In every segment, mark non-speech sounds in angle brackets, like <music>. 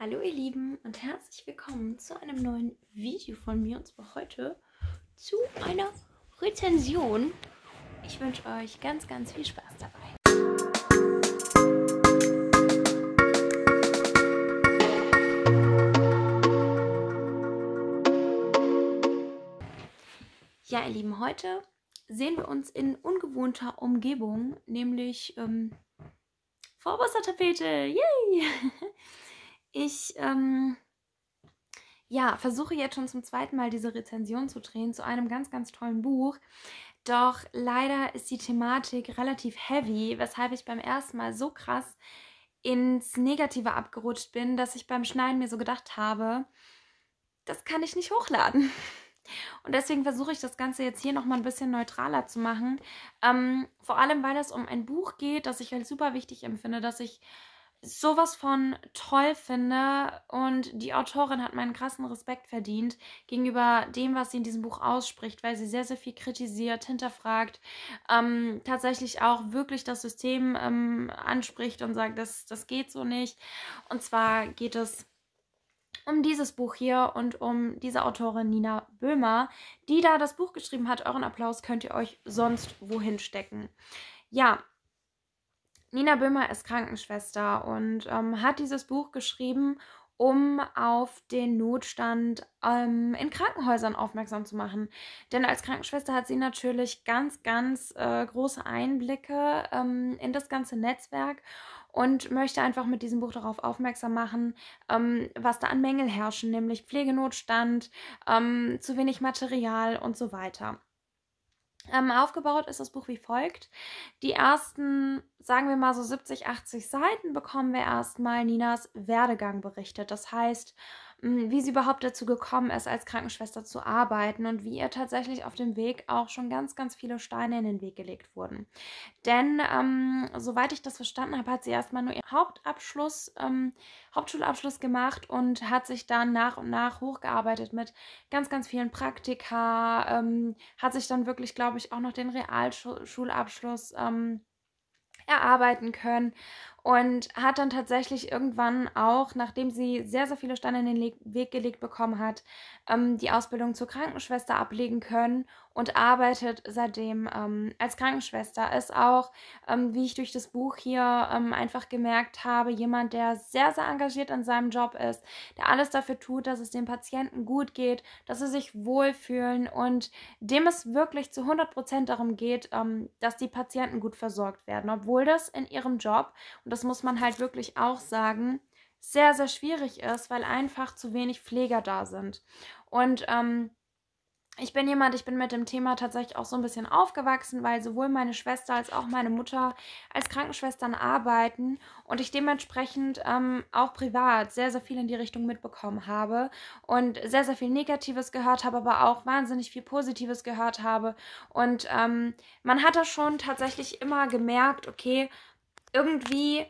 Hallo ihr Lieben und herzlich willkommen zu einem neuen Video von mir und zwar heute zu einer Rezension. Ich wünsche euch ganz, ganz viel Spaß dabei. Ja, ihr Lieben, heute sehen wir uns in ungewohnter Umgebung, nämlich ähm, Vorwassertapete. Yay! <laughs> ich ähm, ja, versuche jetzt schon zum zweiten Mal diese Rezension zu drehen zu einem ganz, ganz tollen Buch. Doch leider ist die Thematik relativ heavy, weshalb ich beim ersten Mal so krass ins Negative abgerutscht bin, dass ich beim Schneiden mir so gedacht habe, das kann ich nicht hochladen. <laughs> Und deswegen versuche ich das Ganze jetzt hier nochmal ein bisschen neutraler zu machen. Ähm, vor allem, weil es um ein Buch geht, das ich halt super wichtig empfinde, dass ich sowas von toll finde und die Autorin hat meinen krassen Respekt verdient gegenüber dem, was sie in diesem Buch ausspricht, weil sie sehr, sehr viel kritisiert, hinterfragt, ähm, tatsächlich auch wirklich das System ähm, anspricht und sagt, das, das geht so nicht. Und zwar geht es um dieses Buch hier und um diese Autorin Nina Böhmer, die da das Buch geschrieben hat. Euren Applaus könnt ihr euch sonst wohin stecken. Ja, Nina Böhmer ist Krankenschwester und ähm, hat dieses Buch geschrieben, um auf den Notstand ähm, in Krankenhäusern aufmerksam zu machen. Denn als Krankenschwester hat sie natürlich ganz, ganz äh, große Einblicke ähm, in das ganze Netzwerk und möchte einfach mit diesem Buch darauf aufmerksam machen, ähm, was da an Mängel herrschen, nämlich Pflegenotstand, ähm, zu wenig Material und so weiter. Ähm, aufgebaut ist das Buch wie folgt. Die ersten, sagen wir mal so 70, 80 Seiten bekommen wir erstmal Ninas Werdegang berichtet. Das heißt, Mhm, wie sie überhaupt dazu gekommen ist, als Krankenschwester zu arbeiten und wie ihr tatsächlich auf dem Weg auch schon ganz, ganz viele Steine in den Weg gelegt wurden. Denn ähm, soweit ich das verstanden habe, hat sie erstmal nur ihren Hauptabschluss, ähm, Hauptschulabschluss gemacht und hat sich dann nach und nach hochgearbeitet mit ganz, ganz vielen Praktika, ähm, hat sich dann wirklich, glaube ich, auch noch den Realschulabschluss ähm, erarbeiten können und hat dann tatsächlich irgendwann auch, nachdem sie sehr, sehr viele Steine in den Le Weg gelegt bekommen hat, ähm, die Ausbildung zur Krankenschwester ablegen können und arbeitet seitdem ähm, als Krankenschwester. Ist auch, ähm, wie ich durch das Buch hier ähm, einfach gemerkt habe, jemand, der sehr, sehr engagiert in seinem Job ist, der alles dafür tut, dass es den Patienten gut geht, dass sie sich wohlfühlen und dem es wirklich zu 100% darum geht, ähm, dass die Patienten gut versorgt werden, obwohl das in ihrem Job und das muss man halt wirklich auch sagen, sehr, sehr schwierig ist, weil einfach zu wenig Pfleger da sind. Und ähm, ich bin jemand, ich bin mit dem Thema tatsächlich auch so ein bisschen aufgewachsen, weil sowohl meine Schwester als auch meine Mutter als Krankenschwestern arbeiten und ich dementsprechend ähm, auch privat sehr, sehr viel in die Richtung mitbekommen habe und sehr, sehr viel Negatives gehört habe, aber auch wahnsinnig viel Positives gehört habe. Und ähm, man hat da schon tatsächlich immer gemerkt, okay, irgendwie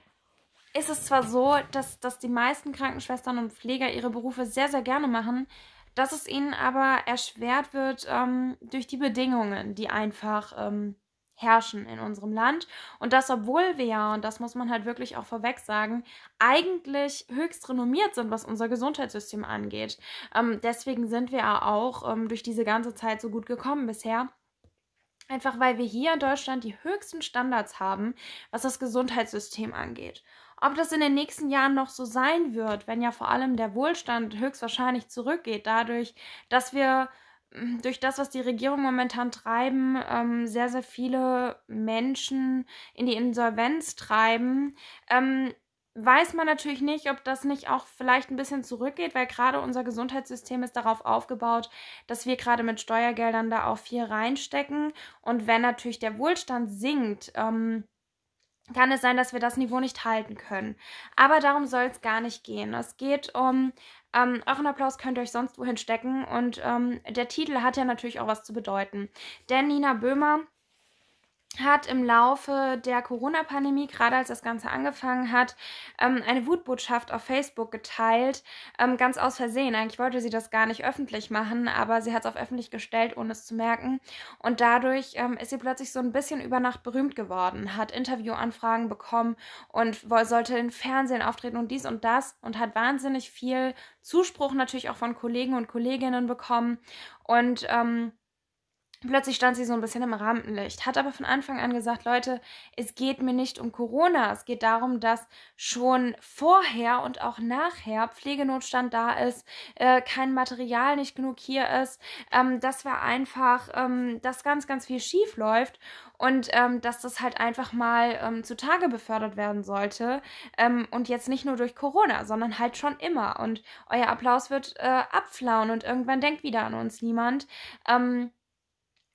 ist es zwar so, dass, dass die meisten Krankenschwestern und Pfleger ihre Berufe sehr, sehr gerne machen, dass es ihnen aber erschwert wird ähm, durch die Bedingungen, die einfach ähm, herrschen in unserem Land. Und das, obwohl wir ja, und das muss man halt wirklich auch vorweg sagen, eigentlich höchst renommiert sind, was unser Gesundheitssystem angeht. Ähm, deswegen sind wir ja auch ähm, durch diese ganze Zeit so gut gekommen bisher. Einfach weil wir hier in Deutschland die höchsten Standards haben, was das Gesundheitssystem angeht. Ob das in den nächsten Jahren noch so sein wird, wenn ja vor allem der Wohlstand höchstwahrscheinlich zurückgeht, dadurch, dass wir hm, durch das, was die Regierung momentan treiben, ähm, sehr, sehr viele Menschen in die Insolvenz treiben, ähm, weiß man natürlich nicht, ob das nicht auch vielleicht ein bisschen zurückgeht, weil gerade unser Gesundheitssystem ist darauf aufgebaut, dass wir gerade mit Steuergeldern da auch viel reinstecken. Und wenn natürlich der Wohlstand sinkt, ähm, kann es sein, dass wir das Niveau nicht halten können. Aber darum soll es gar nicht gehen. Es geht um, ähm, euren Applaus könnt ihr euch sonst wohin stecken und ähm, der Titel hat ja natürlich auch was zu bedeuten. Denn Nina Böhmer hat im Laufe der Corona-Pandemie, gerade als das Ganze angefangen hat, ähm, eine Wutbotschaft auf Facebook geteilt, ähm, ganz aus Versehen. Eigentlich wollte sie das gar nicht öffentlich machen, aber sie hat es auf öffentlich gestellt, ohne es zu merken. Und dadurch ähm, ist sie plötzlich so ein bisschen über Nacht berühmt geworden, hat Interviewanfragen bekommen und sollte in Fernsehen auftreten und dies und das und hat wahnsinnig viel Zuspruch natürlich auch von Kollegen und Kolleginnen bekommen. Und ähm, Plötzlich stand sie so ein bisschen im Rampenlicht, hat aber von Anfang an gesagt, Leute, es geht mir nicht um Corona, es geht darum, dass schon vorher und auch nachher Pflegenotstand da ist, äh, kein Material nicht genug hier ist, ähm, dass wir einfach, ähm, dass ganz, ganz viel schief läuft und ähm, dass das halt einfach mal ähm, zutage befördert werden sollte ähm, und jetzt nicht nur durch Corona, sondern halt schon immer und euer Applaus wird äh, abflauen und irgendwann denkt wieder an uns niemand. Ähm,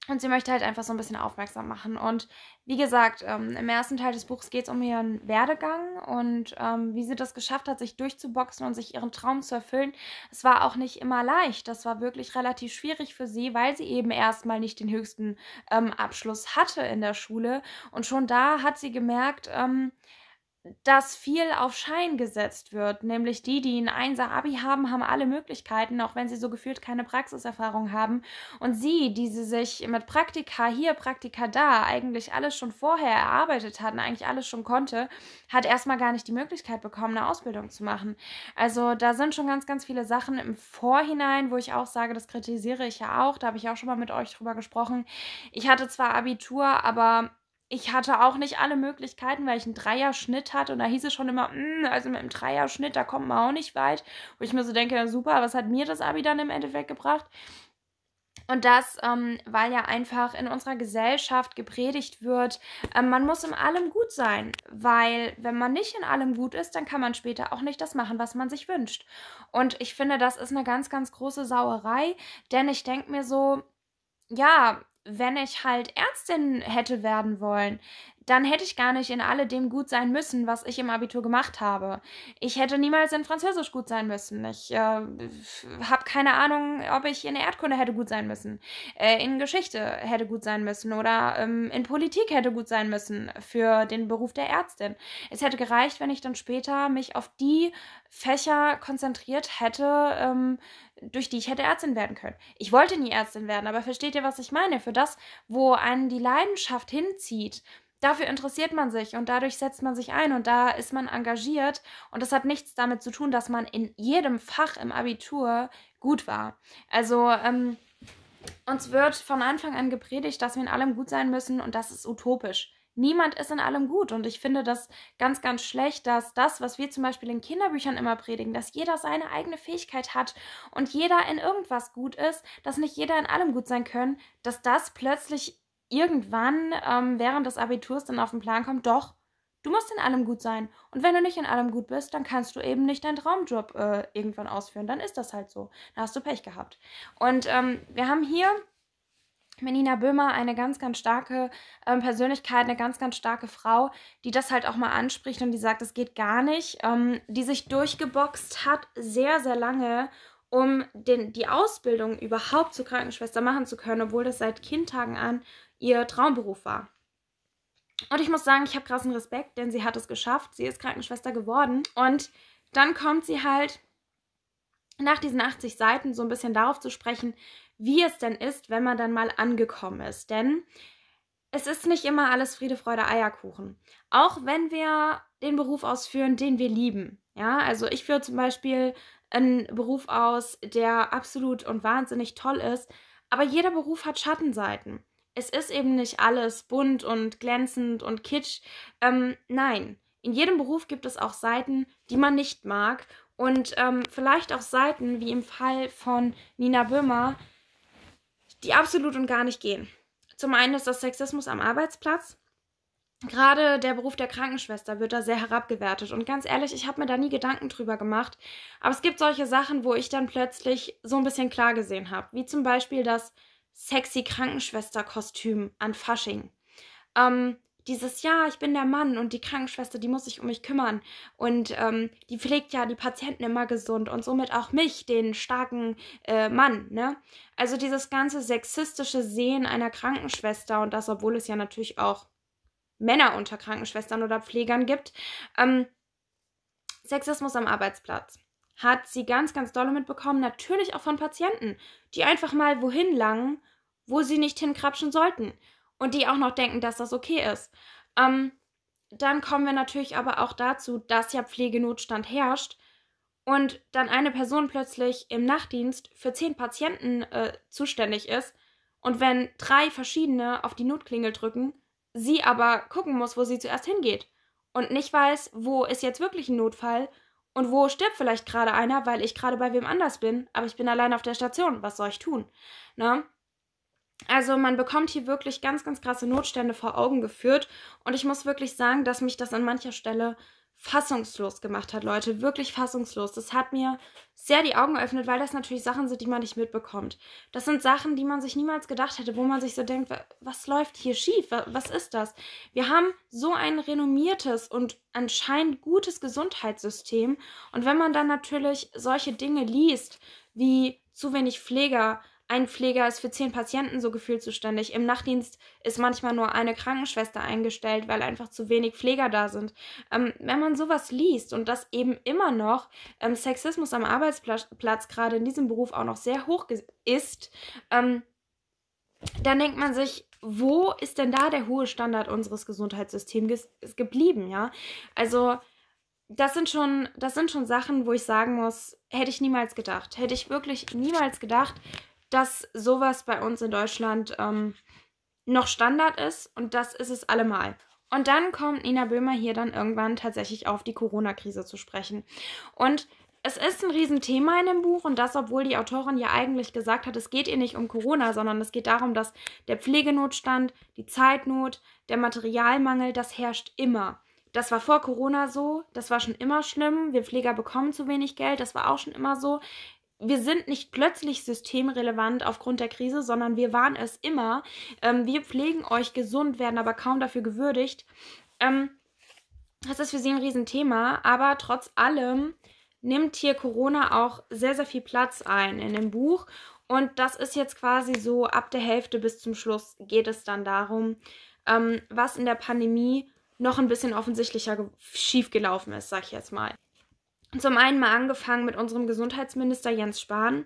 und sie möchte halt einfach so ein bisschen aufmerksam machen. Und wie gesagt, ähm, im ersten Teil des Buchs geht es um ihren Werdegang und ähm, wie sie das geschafft hat, sich durchzuboxen und sich ihren Traum zu erfüllen. Es war auch nicht immer leicht. Das war wirklich relativ schwierig für sie, weil sie eben erstmal nicht den höchsten ähm, Abschluss hatte in der Schule. Und schon da hat sie gemerkt, ähm, dass viel auf Schein gesetzt wird, nämlich die, die ein Einser-Abi haben, haben alle Möglichkeiten, auch wenn sie so gefühlt keine Praxiserfahrung haben. Und sie, die sie sich mit Praktika hier, Praktika da eigentlich alles schon vorher erarbeitet hatten, eigentlich alles schon konnte, hat erstmal gar nicht die Möglichkeit bekommen, eine Ausbildung zu machen. Also da sind schon ganz, ganz viele Sachen im Vorhinein, wo ich auch sage, das kritisiere ich ja auch, da habe ich auch schon mal mit euch drüber gesprochen. Ich hatte zwar Abitur, aber ich hatte auch nicht alle Möglichkeiten, weil ich einen Dreierschnitt hatte und da hieß es schon immer, mm, also mit einem Dreierschnitt, da kommt man auch nicht weit. Wo ich mir so denke, super, was hat mir das Abi dann im Endeffekt gebracht? Und das, ähm, weil ja einfach in unserer Gesellschaft gepredigt wird, äh, man muss in allem gut sein, weil wenn man nicht in allem gut ist, dann kann man später auch nicht das machen, was man sich wünscht. Und ich finde, das ist eine ganz, ganz große Sauerei, denn ich denke mir so, ja, wenn ich halt Ärztin hätte werden wollen, dann hätte ich gar nicht in alledem gut sein müssen, was ich im Abitur gemacht habe. Ich hätte niemals in Französisch gut sein müssen. Ich äh, habe keine Ahnung, ob ich in Erdkunde hätte gut sein müssen, äh, in Geschichte hätte gut sein müssen oder ähm, in Politik hätte gut sein müssen für den Beruf der Ärztin. Es hätte gereicht, wenn ich dann später mich auf die Fächer konzentriert hätte, ähm, durch die ich hätte Ärztin werden können. Ich wollte nie Ärztin werden, aber versteht ihr, was ich meine? Für das, wo einen die Leidenschaft hinzieht, dafür interessiert man sich und dadurch setzt man sich ein und da ist man engagiert. Und das hat nichts damit zu tun, dass man in jedem Fach im Abitur gut war. Also ähm, uns wird von Anfang an gepredigt, dass wir in allem gut sein müssen und das ist utopisch. Niemand ist in allem gut und ich finde das ganz, ganz schlecht, dass das, was wir zum Beispiel in Kinderbüchern immer predigen, dass jeder seine eigene Fähigkeit hat und jeder in irgendwas gut ist, dass nicht jeder in allem gut sein kann, dass das plötzlich irgendwann ähm, während des Abiturs dann auf den Plan kommt, doch, du musst in allem gut sein. Und wenn du nicht in allem gut bist, dann kannst du eben nicht deinen Traumjob äh, irgendwann ausführen. Dann ist das halt so. Da hast du Pech gehabt. Und ähm, wir haben hier Menina Böhmer eine ganz, ganz starke ähm, Persönlichkeit, eine ganz, ganz starke Frau, die das halt auch mal anspricht und die sagt, es geht gar nicht, ähm, die sich durchgeboxt hat sehr, sehr lange, um den, die Ausbildung überhaupt zur Krankenschwester machen zu können, obwohl das seit Kindtagen an ihr Traumberuf war. Und ich muss sagen, ich habe krassen Respekt, denn sie hat es geschafft. Sie ist Krankenschwester geworden. Und dann kommt sie halt nach diesen 80 Seiten so ein bisschen darauf zu sprechen, wie es denn ist, wenn man dann mal angekommen ist. Denn es ist nicht immer alles Friede, Freude, Eierkuchen. Auch wenn wir den Beruf ausführen, den wir lieben. Ja, also ich führe zum Beispiel einen Beruf aus, der absolut und wahnsinnig toll ist. Aber jeder Beruf hat Schattenseiten es ist eben nicht alles bunt und glänzend und kitsch. Ähm, nein, in jedem Beruf gibt es auch Seiten, die man nicht mag. Und ähm, vielleicht auch Seiten, wie im Fall von Nina Böhmer, die absolut und gar nicht gehen. Zum einen ist das Sexismus am Arbeitsplatz. Gerade der Beruf der Krankenschwester wird da sehr herabgewertet. Und ganz ehrlich, ich habe mir da nie Gedanken drüber gemacht. Aber es gibt solche Sachen, wo ich dann plötzlich so ein bisschen klar gesehen habe. Wie zum Beispiel, dass sexy Krankenschwester-Kostüm an Fasching. Ähm, dieses Ja, ich bin der Mann und die Krankenschwester, die muss sich um mich kümmern und ähm, die pflegt ja die Patienten immer gesund und somit auch mich, den starken äh, Mann. Ne? Also dieses ganze sexistische Sehen einer Krankenschwester und das, obwohl es ja natürlich auch Männer unter Krankenschwestern oder Pflegern gibt. Ähm, Sexismus am Arbeitsplatz hat sie ganz, ganz dolle mitbekommen, natürlich auch von Patienten, die einfach mal wohin langen, wo sie nicht hinkrapschen sollten und die auch noch denken, dass das okay ist. Ähm, dann kommen wir natürlich aber auch dazu, dass ja Pflegenotstand herrscht und dann eine Person plötzlich im Nachtdienst für zehn Patienten äh, zuständig ist und wenn drei verschiedene auf die Notklingel drücken, sie aber gucken muss, wo sie zuerst hingeht und nicht weiß, wo ist jetzt wirklich ein Notfall und wo stirbt vielleicht gerade einer, weil ich gerade bei wem anders bin, aber ich bin allein auf der Station. Was soll ich tun? Ne? Also man bekommt hier wirklich ganz, ganz krasse Notstände vor Augen geführt. Und ich muss wirklich sagen, dass mich das an mancher Stelle fassungslos gemacht hat, Leute. Wirklich fassungslos. Das hat mir sehr die Augen geöffnet, weil das natürlich Sachen sind, die man nicht mitbekommt. Das sind Sachen, die man sich niemals gedacht hätte, wo man sich so denkt, was läuft hier schief? Was ist das? Wir haben so ein renommiertes und anscheinend gutes Gesundheitssystem. Und wenn man dann natürlich solche Dinge liest, wie zu wenig Pfleger, ein Pfleger ist für zehn Patienten so gefühlt zuständig. Im Nachtdienst ist manchmal nur eine Krankenschwester eingestellt, weil einfach zu wenig Pfleger da sind. Ähm, wenn man sowas liest und das eben immer noch ähm, Sexismus am Arbeitsplatz gerade in diesem Beruf auch noch sehr hoch ist, ähm, dann denkt man sich, wo ist denn da der hohe Standard unseres Gesundheitssystems geblieben, ja? Also das sind schon das sind schon Sachen, wo ich sagen muss, hätte ich niemals gedacht, hätte ich wirklich niemals gedacht, dass sowas bei uns in Deutschland ähm, noch Standard ist und das ist es allemal. Und dann kommt Nina Böhmer hier dann irgendwann tatsächlich auf die Corona-Krise zu sprechen. Und es ist ein Riesenthema in dem Buch und das, obwohl die Autorin ja eigentlich gesagt hat, es geht ihr nicht um Corona, sondern es geht darum, dass der Pflegenotstand, die Zeitnot, der Materialmangel, das herrscht immer. Das war vor Corona so, das war schon immer schlimm. Wir Pfleger bekommen zu wenig Geld, das war auch schon immer so wir sind nicht plötzlich systemrelevant aufgrund der Krise, sondern wir waren es immer. Ähm, wir pflegen euch gesund, werden aber kaum dafür gewürdigt. Ähm, das ist für sie ein Riesenthema, aber trotz allem nimmt hier Corona auch sehr, sehr viel Platz ein in dem Buch. Und das ist jetzt quasi so, ab der Hälfte bis zum Schluss geht es dann darum, ähm, was in der Pandemie noch ein bisschen offensichtlicher schiefgelaufen ist, sag ich jetzt mal zum einen mal angefangen mit unserem Gesundheitsminister Jens Spahn,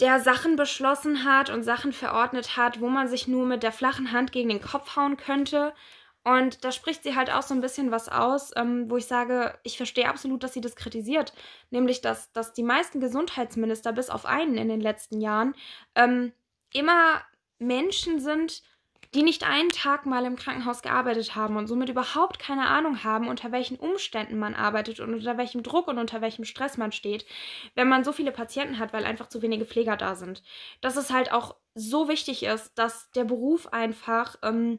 der Sachen beschlossen hat und Sachen verordnet hat, wo man sich nur mit der flachen Hand gegen den Kopf hauen könnte. Und da spricht sie halt auch so ein bisschen was aus, ähm, wo ich sage, ich verstehe absolut, dass sie das kritisiert. Nämlich, dass, dass die meisten Gesundheitsminister, bis auf einen in den letzten Jahren, ähm, immer Menschen sind, die nicht einen Tag mal im Krankenhaus gearbeitet haben und somit überhaupt keine Ahnung haben, unter welchen Umständen man arbeitet und unter welchem Druck und unter welchem Stress man steht, wenn man so viele Patienten hat, weil einfach zu wenige Pfleger da sind. Dass es halt auch so wichtig ist, dass der Beruf einfach, ähm,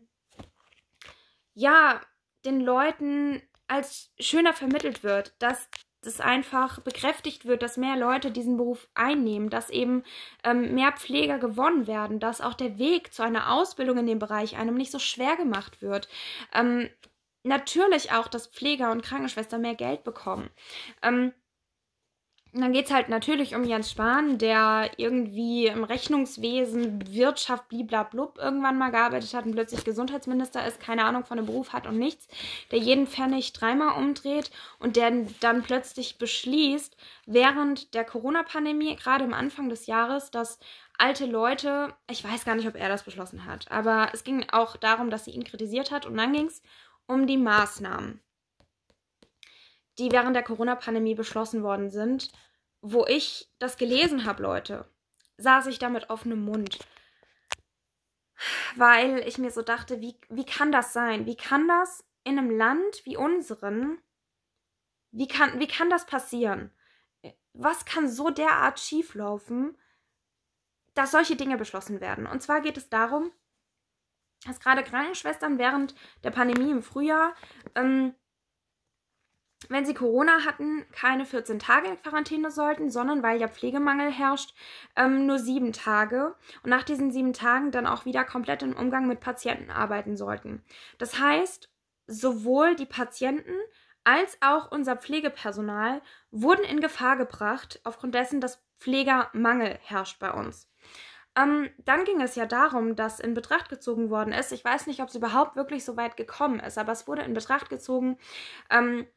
ja, den Leuten als schöner vermittelt wird, dass das einfach bekräftigt wird, dass mehr Leute diesen Beruf einnehmen, dass eben ähm, mehr Pfleger gewonnen werden, dass auch der Weg zu einer Ausbildung in dem Bereich einem nicht so schwer gemacht wird. Ähm, natürlich auch, dass Pfleger und Krankenschwestern mehr Geld bekommen. Ähm, und dann geht es halt natürlich um Jens Spahn, der irgendwie im Rechnungswesen, Wirtschaft, bliblablub irgendwann mal gearbeitet hat und plötzlich Gesundheitsminister ist, keine Ahnung von dem Beruf hat und nichts, der jeden Pfennig dreimal umdreht und der dann plötzlich beschließt, während der Corona-Pandemie, gerade am Anfang des Jahres, dass alte Leute, ich weiß gar nicht, ob er das beschlossen hat, aber es ging auch darum, dass sie ihn kritisiert hat und dann ging es um die Maßnahmen die während der Corona-Pandemie beschlossen worden sind. Wo ich das gelesen habe, Leute, saß ich da mit offenem Mund. Weil ich mir so dachte, wie, wie kann das sein? Wie kann das in einem Land wie unseren, wie kann, wie kann das passieren? Was kann so derart schieflaufen, dass solche Dinge beschlossen werden? Und zwar geht es darum, dass gerade Krankenschwestern während der Pandemie im Frühjahr ähm, wenn sie Corona hatten, keine 14 Tage in Quarantäne sollten, sondern weil ja Pflegemangel herrscht, ähm, nur sieben Tage und nach diesen sieben Tagen dann auch wieder komplett im Umgang mit Patienten arbeiten sollten. Das heißt, sowohl die Patienten als auch unser Pflegepersonal wurden in Gefahr gebracht, aufgrund dessen, dass Pflegermangel herrscht bei uns. Ähm, dann ging es ja darum, dass in Betracht gezogen worden ist, ich weiß nicht, ob es überhaupt wirklich so weit gekommen ist, aber es wurde in Betracht gezogen, ähm,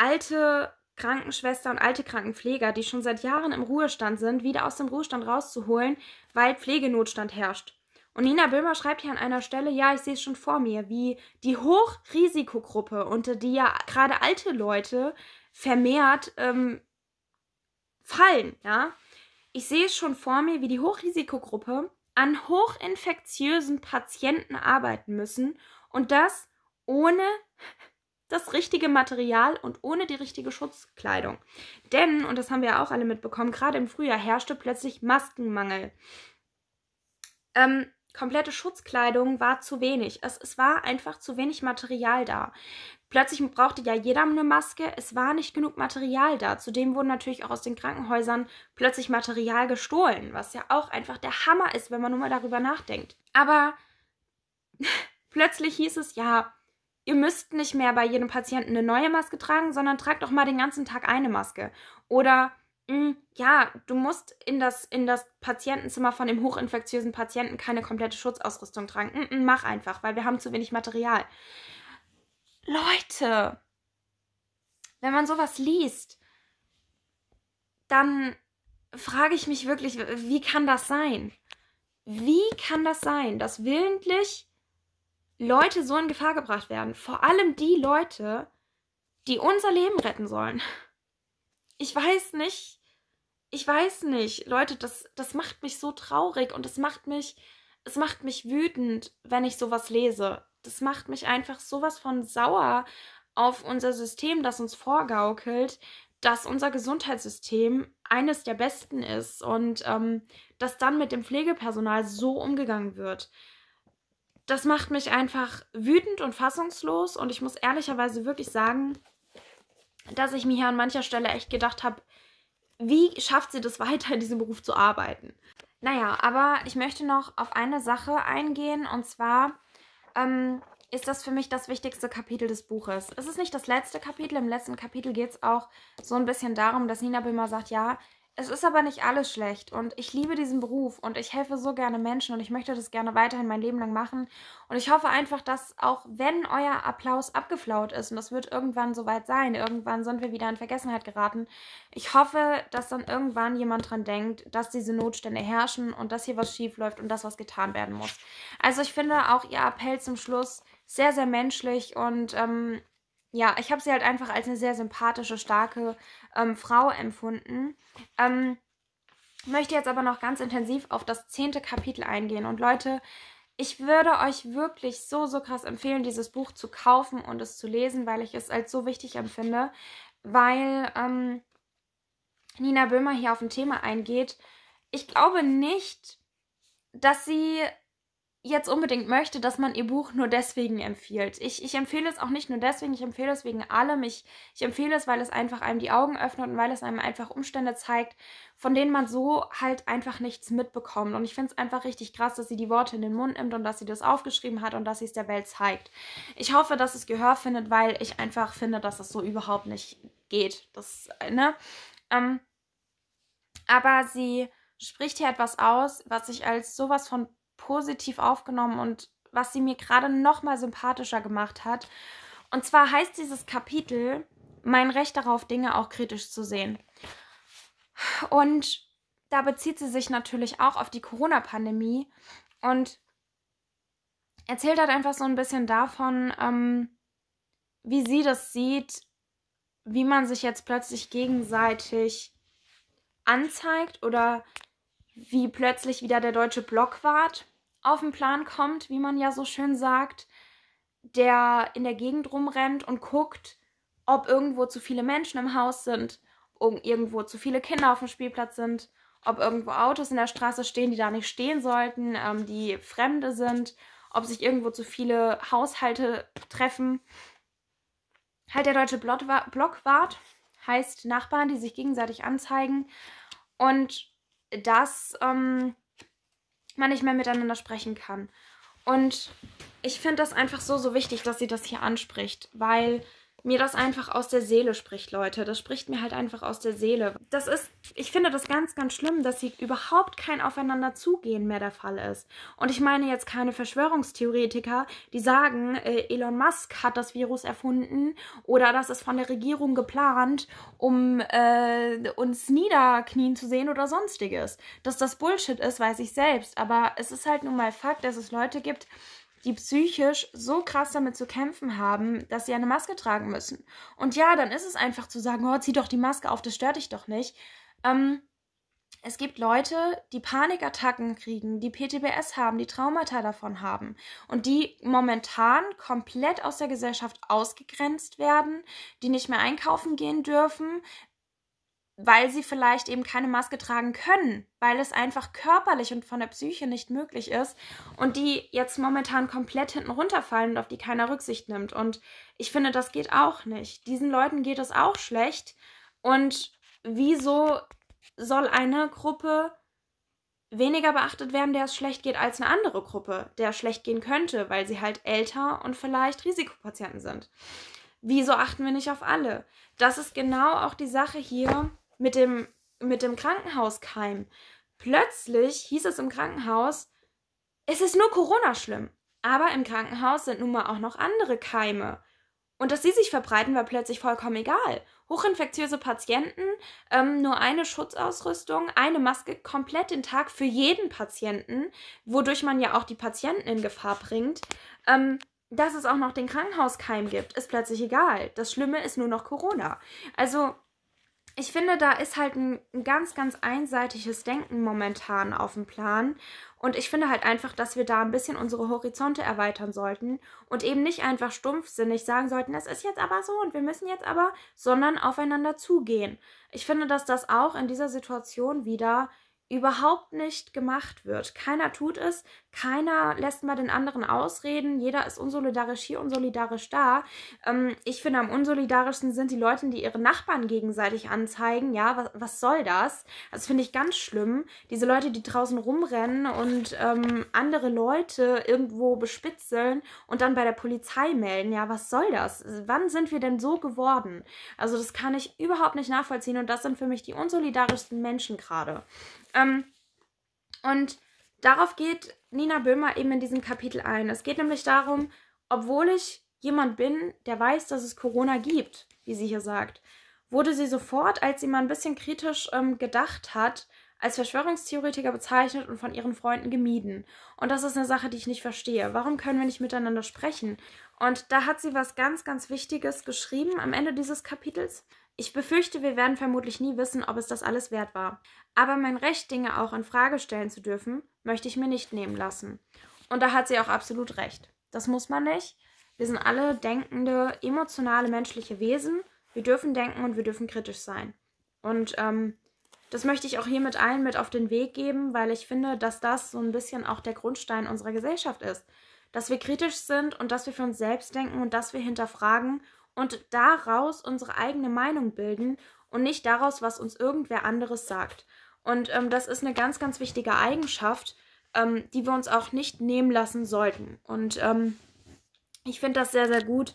alte Krankenschwester und alte Krankenpfleger, die schon seit Jahren im Ruhestand sind, wieder aus dem Ruhestand rauszuholen, weil Pflegenotstand herrscht. Und Nina Böhmer schreibt hier an einer Stelle, ja, ich sehe es schon vor mir, wie die Hochrisikogruppe, unter die ja gerade alte Leute vermehrt ähm, fallen, ja. Ich sehe es schon vor mir, wie die Hochrisikogruppe an hochinfektiösen Patienten arbeiten müssen und das ohne das richtige Material und ohne die richtige Schutzkleidung. Denn, und das haben wir ja auch alle mitbekommen, gerade im Frühjahr herrschte plötzlich Maskenmangel. Ähm, komplette Schutzkleidung war zu wenig. Es, es war einfach zu wenig Material da. Plötzlich brauchte ja jeder eine Maske. Es war nicht genug Material da. Zudem wurden natürlich auch aus den Krankenhäusern plötzlich Material gestohlen, was ja auch einfach der Hammer ist, wenn man nur mal darüber nachdenkt. Aber <laughs> plötzlich hieß es ja, ihr müsst nicht mehr bei jedem Patienten eine neue Maske tragen, sondern tragt auch mal den ganzen Tag eine Maske. Oder mh, hm, ja, du musst in das, in das Patientenzimmer von dem hochinfektiösen Patienten keine komplette Schutzausrüstung tragen. Mh, hm, hm, mh, mach einfach, weil wir haben zu wenig Material. Leute, wenn man sowas liest, dann frage ich mich wirklich, wie kann das sein? Wie kann das sein, dass willentlich Leute so in Gefahr gebracht werden. Vor allem die Leute, die unser Leben retten sollen. Ich weiß nicht, ich weiß nicht, Leute, das, das macht mich so traurig und es macht mich, es macht mich wütend, wenn ich sowas lese. Das macht mich einfach sowas von sauer auf unser System, das uns vorgaukelt, dass unser Gesundheitssystem eines der besten ist und ähm, dass dann mit dem Pflegepersonal so umgegangen wird das macht mich einfach wütend und fassungslos und ich muss ehrlicherweise wirklich sagen, dass ich mir hier an mancher Stelle echt gedacht habe, wie schafft sie das <laughs> weiter, in diesem Beruf zu arbeiten? Naja, aber ich möchte noch auf eine Sache eingehen und zwar ähm, ist das für mich das wichtigste Kapitel des Buches. Es ist nicht das letzte Kapitel, im letzten Kapitel geht es auch so ein bisschen darum, dass Nina Böhmer sagt, ja, es ist aber nicht alles schlecht und ich liebe diesen Beruf und ich helfe so gerne Menschen und ich möchte das gerne weiterhin mein Leben lang machen. Und ich hoffe einfach, dass auch wenn euer Applaus abgeflaut ist, und das wird irgendwann soweit sein, irgendwann sind wir wieder in Vergessenheit geraten, ich hoffe, dass dann irgendwann jemand dran denkt, dass diese Notstände herrschen und dass hier was schief läuft und dass was getan werden muss. Also ich finde auch ihr Appell zum Schluss sehr, sehr menschlich und ähm, ja, ich habe sie halt einfach als eine sehr sympathische, starke ähm, Frau empfunden. Ähm, möchte jetzt aber noch ganz intensiv auf das zehnte Kapitel eingehen. Und Leute, ich würde euch wirklich so, so krass empfehlen, dieses Buch zu kaufen und es zu lesen, weil ich es als so wichtig empfinde, weil ähm, Nina Böhmer hier auf ein Thema eingeht. Ich glaube nicht, dass sie jetzt unbedingt möchte, dass man ihr Buch nur deswegen empfiehlt. Ich, ich empfehle es auch nicht nur deswegen, ich empfehle es wegen allem. Ich, ich empfehle es, weil es einfach einem die Augen öffnet und weil es einem einfach Umstände zeigt, von denen man so halt einfach nichts mitbekommt. Und ich finde es einfach richtig krass, dass sie die Worte in den Mund nimmt und dass sie das aufgeschrieben hat und dass sie es der Welt zeigt. Ich hoffe, dass es Gehör findet, weil ich einfach finde, dass es das so überhaupt nicht geht. Das, äh, ne? Ähm, aber sie spricht hier etwas aus, was ich als sowas von positiv aufgenommen und was sie mir gerade noch mal sympathischer gemacht hat. Und zwar heißt dieses Kapitel mein Recht darauf, Dinge auch kritisch zu sehen. Und da bezieht sie sich natürlich auch auf die Corona-Pandemie und erzählt halt einfach so ein bisschen davon, ähm, wie sie das sieht, wie man sich jetzt plötzlich gegenseitig anzeigt oder wie plötzlich wieder der deutsche Block ward auf den Plan kommt, wie man ja so schön sagt, der in der Gegend rumrennt und guckt, ob irgendwo zu viele Menschen im Haus sind, ob irgendwo zu viele Kinder auf dem Spielplatz sind, ob irgendwo Autos in der Straße stehen, die da nicht stehen sollten, ähm, die Fremde sind, ob sich irgendwo zu viele Haushalte treffen. Halt der deutsche Blockwart heißt Nachbarn, die sich gegenseitig anzeigen. Und das ähm, man nicht mehr miteinander sprechen kann. Und ich finde das einfach so, so wichtig, dass sie das hier anspricht, weil mir das einfach aus der Seele spricht, Leute. Das spricht mir halt einfach aus der Seele. Das ist, ich finde das ganz, ganz schlimm, dass hier überhaupt kein Aufeinanderzugehen mehr der Fall ist. Und ich meine jetzt keine Verschwörungstheoretiker, die sagen, äh, Elon Musk hat das Virus erfunden oder das ist von der Regierung geplant, um äh, uns niederknien zu sehen oder sonstiges. Dass das Bullshit ist, weiß ich selbst. Aber es ist halt nun mal Fakt, dass es Leute gibt, die psychisch so krass damit zu kämpfen haben, dass sie eine Maske tragen müssen. Und ja, dann ist es einfach zu sagen, oh, zieh doch die Maske auf, das stört dich doch nicht. Ähm, es gibt Leute, die Panikattacken kriegen, die PTBS haben, die Traumata davon haben und die momentan komplett aus der Gesellschaft ausgegrenzt werden, die nicht mehr einkaufen gehen dürfen, weil sie vielleicht eben keine Maske tragen können, weil es einfach körperlich und von der Psyche nicht möglich ist und die jetzt momentan komplett hinten runterfallen und auf die keiner Rücksicht nimmt. Und ich finde, das geht auch nicht. Diesen Leuten geht es auch schlecht. Und wieso soll eine Gruppe weniger beachtet werden, der es schlecht geht, als eine andere Gruppe, der schlecht gehen könnte, weil sie halt älter und vielleicht Risikopatienten sind? Wieso achten wir nicht auf alle? Das ist genau auch die Sache hier mit dem, mit dem Krankenhauskeim. Plötzlich hieß es im Krankenhaus, es ist nur Corona schlimm. Aber im Krankenhaus sind nun mal auch noch andere Keime. Und dass sie sich verbreiten, war plötzlich vollkommen egal. Hochinfektiöse Patienten, ähm, nur eine Schutzausrüstung, eine Maske komplett den Tag für jeden Patienten, wodurch man ja auch die Patienten in Gefahr bringt. Ähm, dass es auch noch den Krankenhauskeim gibt, ist plötzlich egal. Das Schlimme ist nur noch Corona. Also ich finde, da ist halt ein, ganz, ganz einseitiges Denken momentan auf dem Plan. Und ich finde halt einfach, dass wir da ein bisschen unsere Horizonte erweitern sollten und eben nicht einfach stumpfsinnig sagen sollten, es ist jetzt aber so und wir müssen jetzt aber, sondern aufeinander zugehen. Ich finde, dass das auch in dieser Situation wieder überhaupt nicht gemacht wird. Keiner tut es. Keiner lässt mal den anderen ausreden. Jeder ist unsolidarisch hier, unsolidarisch da. Ähm, ich finde, am unsolidarischsten sind die Leute, die ihre Nachbarn gegenseitig anzeigen. Ja, was, was soll das? Das finde ich ganz schlimm. Diese Leute, die draußen rumrennen und ähm, andere Leute irgendwo bespitzeln und dann bei der Polizei melden. Ja, was soll das? Wann sind wir denn so geworden? Also, das kann ich überhaupt nicht nachvollziehen und das sind für mich die unsolidarischsten Menschen gerade. Ähm, und Darauf geht Nina Böhmer eben in diesem Kapitel ein. Es geht nämlich darum, obwohl ich jemand bin, der weiß, dass es Corona gibt, wie sie hier sagt, wurde sie sofort, als sie mal ein bisschen kritisch ähm, gedacht hat, als Verschwörungstheoretiker bezeichnet und von ihren Freunden gemieden. Und das ist eine Sache, die ich nicht verstehe. Warum können wir nicht miteinander sprechen? Und da hat sie was ganz, ganz Wichtiges geschrieben am Ende dieses Kapitels. Ich befürchte, wir werden vermutlich nie wissen, ob es das alles wert war. Aber mein Recht, Dinge auch in Frage stellen zu dürfen, möchte ich mir nicht nehmen lassen. Und da hat sie auch absolut recht. Das muss man nicht. Wir sind alle denkende, emotionale, menschliche Wesen. Wir dürfen denken und wir dürfen kritisch sein. Und ähm, das möchte ich auch hiermit allen mit auf den Weg geben, weil ich finde, dass das so ein bisschen auch der Grundstein unserer Gesellschaft ist. Dass wir kritisch sind und dass wir für uns selbst denken und dass wir hinterfragen und daraus unsere eigene Meinung bilden und nicht daraus, was uns irgendwer anderes sagt. Und ähm, das ist eine ganz, ganz wichtige Eigenschaft, ähm, die wir uns auch nicht nehmen lassen sollten. Und ähm, ich finde das sehr, sehr gut,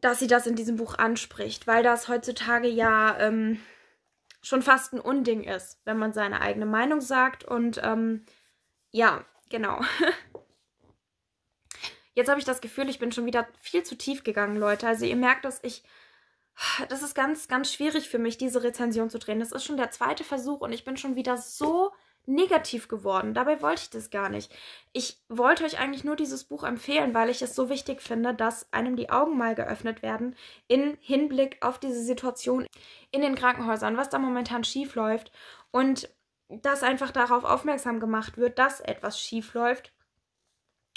dass sie das in diesem Buch anspricht, weil das heutzutage ja ähm, schon fast ein Unding ist, wenn man seine eigene Meinung sagt. Und ähm, ja, genau. <laughs> Jetzt habe ich das Gefühl, ich bin schon wieder viel zu tief gegangen, Leute. Also ihr merkt, dass ich. Das ist ganz, ganz schwierig für mich, diese Rezension zu drehen. Das ist schon der zweite Versuch und ich bin schon wieder so negativ geworden. Dabei wollte ich das gar nicht. Ich wollte euch eigentlich nur dieses Buch empfehlen, weil ich es so wichtig finde, dass einem die Augen mal geöffnet werden in Hinblick auf diese Situation in den Krankenhäusern, was da momentan schief läuft und dass einfach darauf aufmerksam gemacht wird, dass etwas schief läuft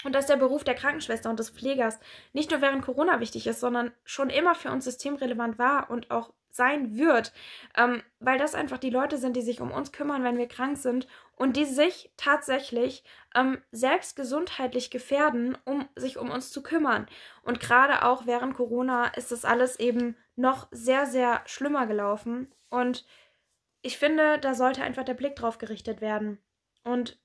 und dass der Beruf der Krankenschwester und des Pflegers nicht nur während Corona wichtig ist, sondern schon immer für uns systemrelevant war und auch sein wird, ähm, weil das einfach die Leute sind, die sich um uns kümmern, wenn wir krank sind und die sich tatsächlich ähm, selbst gesundheitlich gefährden, um sich um uns zu kümmern. Und gerade auch während Corona ist das alles eben noch sehr, sehr schlimmer gelaufen. Und ich finde, da sollte einfach der Blick drauf gerichtet werden. Und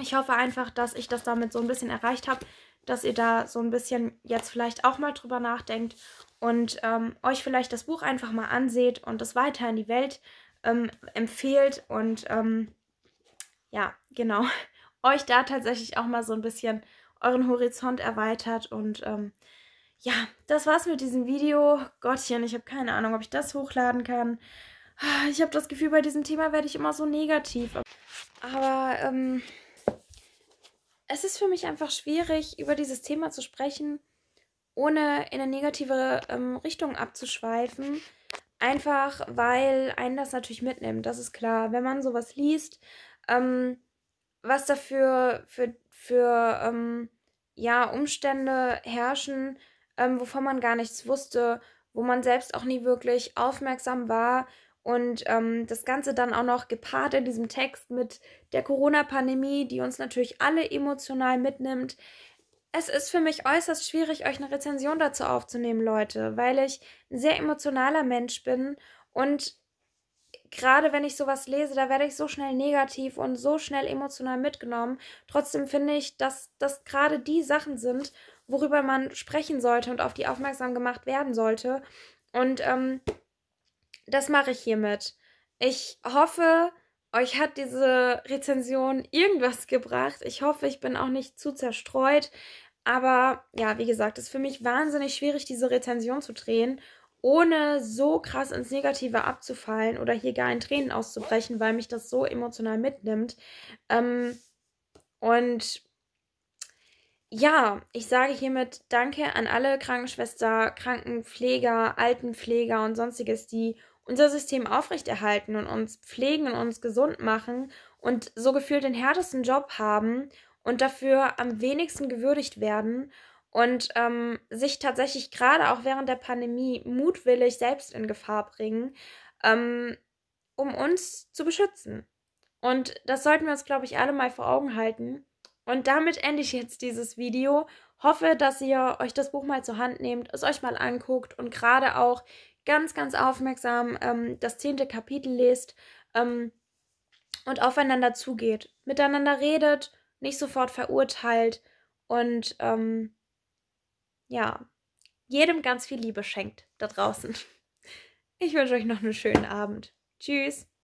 ich hoffe einfach, dass ich das damit so ein bisschen erreicht habe, dass ihr da so ein bisschen jetzt vielleicht auch mal drüber nachdenkt und ähm, euch vielleicht das Buch einfach mal anseht und es weiter in die Welt ähm, empfehlt und ähm, ja, genau, <laughs> euch da tatsächlich auch mal so ein bisschen euren Horizont erweitert und ähm, ja, das war's mit diesem Video. Gottchen, ich habe keine Ahnung, ob ich das hochladen kann. <sighs> Ich habe das Gefühl, bei diesem Thema werde ich immer so negativ. Aber, ähm, es ist für mich einfach schwierig, über dieses Thema zu sprechen, ohne in eine negative ähm, Richtung abzuschweifen. Einfach, weil einen das natürlich mitnimmt, das ist klar. Wenn man sowas liest, ähm, was dafür für, für ähm, ja, Umstände herrschen, ähm, wovon man gar nichts wusste, wo man selbst auch nie wirklich aufmerksam war und ähm, das Ganze dann auch noch gepaart in diesem Text mit der Corona-Pandemie, die uns natürlich alle emotional mitnimmt. Es ist für mich äußerst schwierig, euch eine Rezension dazu aufzunehmen, Leute, weil ich ein sehr emotionaler Mensch bin und gerade wenn ich sowas lese, da werde ich so schnell negativ und so schnell emotional mitgenommen. Trotzdem finde ich, dass das gerade die Sachen sind, worüber man sprechen sollte und auf die aufmerksam gemacht werden sollte. Und ähm, das mache ich hiermit. Ich hoffe, euch hat diese Rezension irgendwas gebracht. Ich hoffe, ich bin auch nicht zu zerstreut. Aber ja, wie gesagt, es ist für mich wahnsinnig schwierig, diese Rezension zu drehen, ohne so krass ins Negative abzufallen oder hier gar in Tränen auszubrechen, weil mich das so emotional mitnimmt. Ähm, und ja, ich sage hiermit Danke an alle Krankenschwester, Krankenpfleger, Altenpfleger und sonstiges, die unser System aufrechterhalten und uns pflegen und uns gesund machen und so gefühlt den härtesten Job haben und dafür am wenigsten gewürdigt werden und ähm, sich tatsächlich gerade auch während der Pandemie mutwillig selbst in Gefahr bringen, ähm, um uns zu beschützen. Und das sollten wir uns, glaube ich, alle mal vor Augen halten. Und damit ende ich jetzt dieses Video. Hoffe, dass ihr euch das Buch mal zur Hand nehmt, es euch mal anguckt und gerade auch ganz, ganz aufmerksam ähm, das zehnte Kapitel lest ähm, und aufeinander zugeht, miteinander redet, nicht sofort verurteilt und ähm, ja, jedem ganz viel Liebe schenkt da draußen. Ich wünsche euch noch einen schönen Abend. Tschüss.